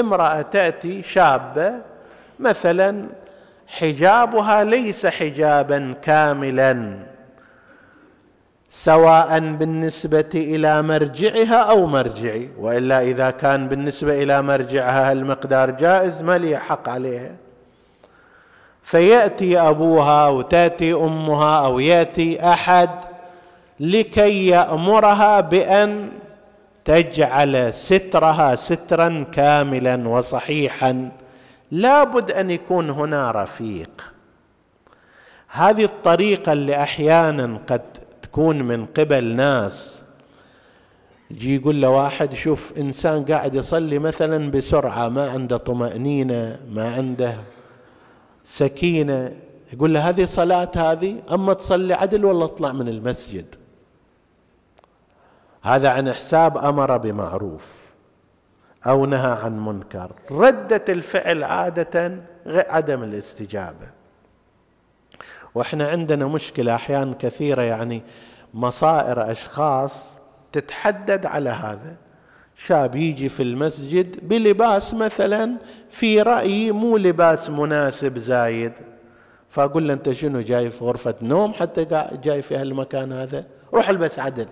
امرأة تأتي شابة مثلا حجابها ليس حجابا كاملا سواء بالنسبة إلى مرجعها أو مرجعي وإلا إذا كان بالنسبة إلى مرجعها المقدار جائز ما لي حق عليها فيأتي أبوها وتأتي أمها أو يأتي أحد لكي يأمرها بأن تجعل سترها سترا كاملا وصحيحا لابد ان يكون هنا رفيق هذه الطريقه اللي احيانا قد تكون من قبل ناس يجي يقول له واحد شوف انسان قاعد يصلي مثلا بسرعه ما عنده طمانينه ما عنده سكينه يقول له هذه صلاه هذه اما تصلي عدل ولا اطلع من المسجد هذا عن حساب امر بمعروف او نهى عن منكر رده الفعل عاده عدم الاستجابه واحنا عندنا مشكله احيانا كثيره يعني مصائر اشخاص تتحدد على هذا شاب يجي في المسجد بلباس مثلا في رايي مو لباس مناسب زايد فاقول له انت شنو جاي في غرفه نوم حتى جاي في هالمكان هذا روح البس عدل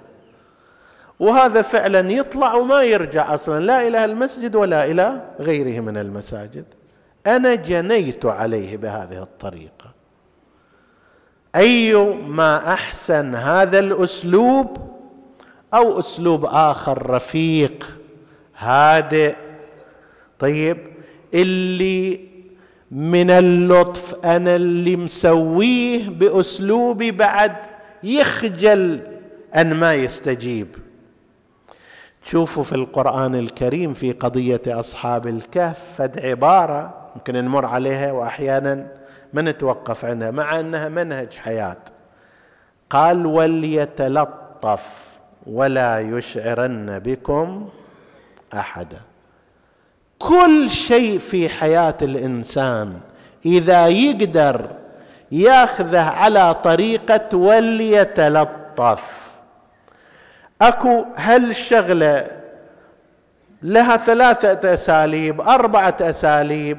وهذا فعلا يطلع وما يرجع اصلا لا الى المسجد ولا الى غيره من المساجد انا جنيت عليه بهذه الطريقه اي ما احسن هذا الاسلوب او اسلوب اخر رفيق هادئ طيب اللي من اللطف انا اللي مسويه باسلوبي بعد يخجل ان ما يستجيب تشوفوا في القرآن الكريم في قضية أصحاب الكهف فد عبارة ممكن نمر عليها وأحيانا ما نتوقف عنها مع أنها منهج حياة قال وليتلطف ولا يشعرن بكم أحدا كل شيء في حياة الإنسان إذا يقدر ياخذه على طريقة وليتلطف اكو هالشغله لها ثلاثه اساليب اربعه اساليب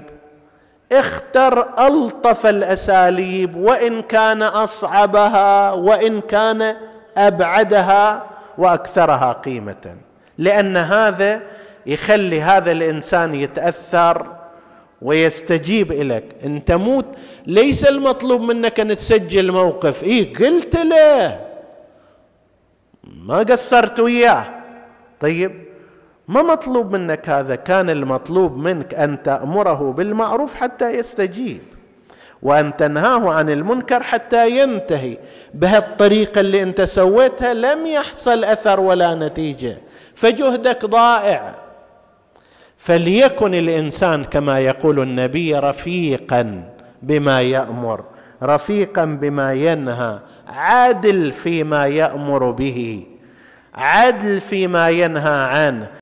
اختر الطف الاساليب وان كان اصعبها وان كان ابعدها واكثرها قيمه لان هذا يخلي هذا الانسان يتاثر ويستجيب لك انت مو ليس المطلوب منك ان تسجل موقف اي قلت له ما قصرت وياه طيب ما مطلوب منك هذا كان المطلوب منك ان تامره بالمعروف حتى يستجيب وان تنهاه عن المنكر حتى ينتهي بهالطريقه اللي انت سويتها لم يحصل اثر ولا نتيجه فجهدك ضائع فليكن الانسان كما يقول النبي رفيقا بما يامر رفيقا بما ينهى عادل فيما يامر به عدل فيما ينهى عنه